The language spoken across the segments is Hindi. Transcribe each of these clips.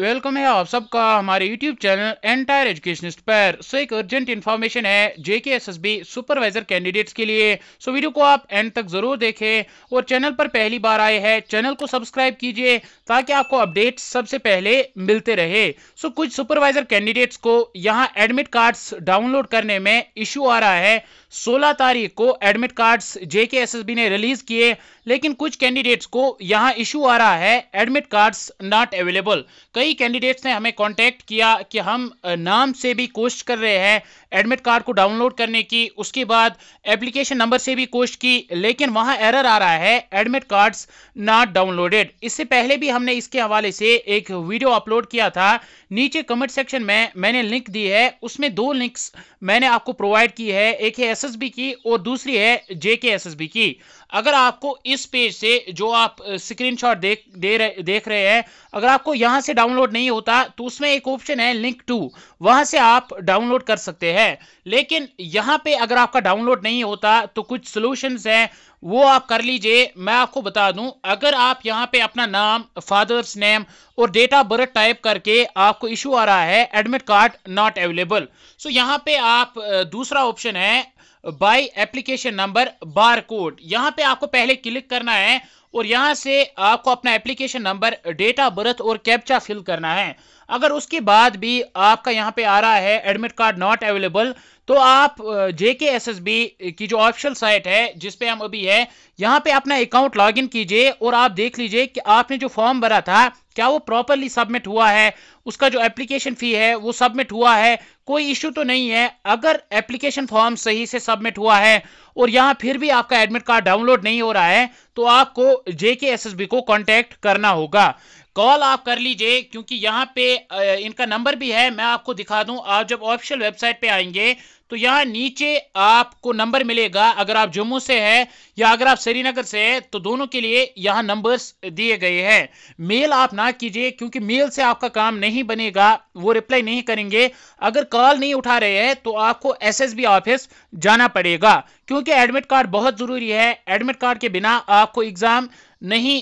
वेलकम है आप सबका हमारे यूट्यूब चैनल एंटायर एजुकेशनिस्ट पर सो एक अर्जेंट इन्फॉर्मेशन है जेके एसएसबी सुपरवाइजर कैंडिडेट्स के लिए सो वीडियो को आप एंड तक जरूर देखें और चैनल पर पहली बार आए हैं चैनल को सब्सक्राइब कीजिए ताकि आपको अपडेट सबसे पहले मिलते रहे सो कुछ सुपरवाइजर कैंडिडेट्स को यहाँ एडमिट कार्ड्स डाउनलोड करने में इश्यू आ रहा है सोलह तारीख को एडमिट कार्ड्स जेके ने रिलीज किए लेकिन कुछ कैंडिडेट्स को यहाँ इशू आ रहा है एडमिट कार्ड्स नॉट अवेलेबल कई कैंडिडेट्स ने हमें कांटेक्ट किया कि हम नाम से भी कोशिश कर रहे हैं एडमिट कार्ड को डाउनलोड करने की उसके बाद एप्लीकेशन नंबर से भी कोशिश की लेकिन वहाँ एरर आ रहा है एडमिट कार्ड्स नॉट डाउनलोडेड इससे पहले भी हमने इसके हवाले से एक वीडियो अपलोड किया था नीचे कमेंट सेक्शन में मैंने लिंक दी है उसमें दो लिंक्स मैंने आपको प्रोवाइड की है एक है एस की और दूसरी है जेके की अगर आपको इस पेज से जो आप स्क्रीनशॉट देख दे रहे देख रहे हैं अगर आपको यहां से डाउनलोड नहीं होता तो उसमें एक ऑप्शन है लिंक टू वहां से आप डाउनलोड कर सकते हैं लेकिन यहां पे अगर आपका डाउनलोड नहीं होता तो कुछ सोल्यूशंस हैं वो आप कर लीजिए मैं आपको बता दूं अगर आप यहाँ पे अपना नाम फादर्स नेम और डेट ऑफ बर्थ टाइप करके आपको इशू आ रहा है admit card not available so यहाँ पे आप दूसरा ऑप्शन है by application number bar code यहां पे आपको पहले क्लिक करना है और यहां से आपको अपना application number date of birth और कैप्चा फिल करना है अगर उसके बाद भी आपका यहाँ पे आ रहा है एडमिट कार्ड नॉट अवेलेबल तो आप जेके एस एस बी की जो ऑफिशियल साइट है जिसपे हम अभी है यहाँ पे अपना अकाउंट लॉगिन कीजिए और आप देख लीजिए कि आपने जो फॉर्म भरा था क्या वो प्रॉपरली सबमिट हुआ है उसका जो एप्लीकेशन फ़ी है वो सबमिट हुआ है कोई इश्यू तो नहीं है अगर एप्लीकेशन फॉर्म सही से सबमिट हुआ है और यहाँ फिर भी आपका एडमिट कार्ड डाउनलोड नहीं हो रहा है तो आपको जेके बी को कॉन्टेक्ट करना होगा कॉल आप कर लीजिए क्योंकि यहाँ पे इनका नंबर भी है मैं आपको दिखा दूं आप जब ऑफिशियल वेबसाइट पे आएंगे तो यहाँ नीचे आपको नंबर मिलेगा अगर आप जम्मू से है या अगर आप श्रीनगर से है तो दोनों के लिए यहाँ नंबर्स दिए गए हैं मेल आप ना कीजिए क्योंकि मेल से आपका काम नहीं बनेगा वो रिप्लाई नहीं करेंगे अगर कॉल नहीं उठा रहे हैं तो आपको एसएसबी ऑफिस जाना पड़ेगा क्योंकि एडमिट कार्ड बहुत ज़रूरी है एडमिट कार्ड के बिना आपको एग्ज़ाम नहीं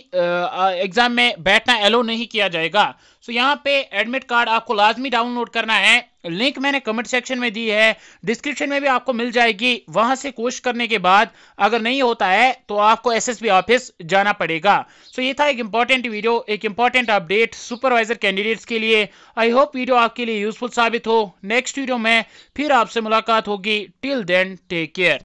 एग्ज़ाम में बैठना एलो नहीं किया जाएगा सो यहाँ पे एडमिट कार्ड आपको लाजमी डाउनलोड करना है लिंक मैंने कमेंट सेक्शन में दी है डिस्क्रिप्शन में भी आपको मिल जाएगी वहां से कोशिश करने के बाद अगर नहीं होता है तो आपको एसएसबी ऑफिस जाना पड़ेगा सो so, ये था एक इंपॉर्टेंट वीडियो एक इंपॉर्टेंट अपडेट सुपरवाइजर कैंडिडेट्स के लिए आई होप वीडियो आपके लिए यूजफुल साबित हो नेक्स्ट वीडियो में फिर आपसे मुलाकात होगी टिल देन टेक केयर